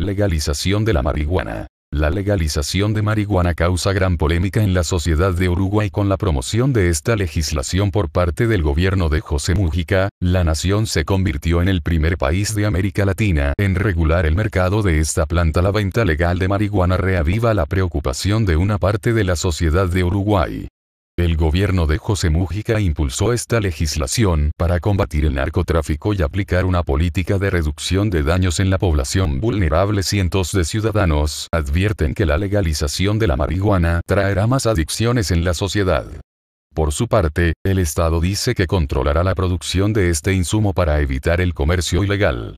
Legalización de la marihuana. La legalización de marihuana causa gran polémica en la sociedad de Uruguay con la promoción de esta legislación por parte del gobierno de José Mujica, la nación se convirtió en el primer país de América Latina en regular el mercado de esta planta. La venta legal de marihuana reaviva la preocupación de una parte de la sociedad de Uruguay el gobierno de José Mujica impulsó esta legislación para combatir el narcotráfico y aplicar una política de reducción de daños en la población vulnerable. Cientos de ciudadanos advierten que la legalización de la marihuana traerá más adicciones en la sociedad. Por su parte, el Estado dice que controlará la producción de este insumo para evitar el comercio ilegal.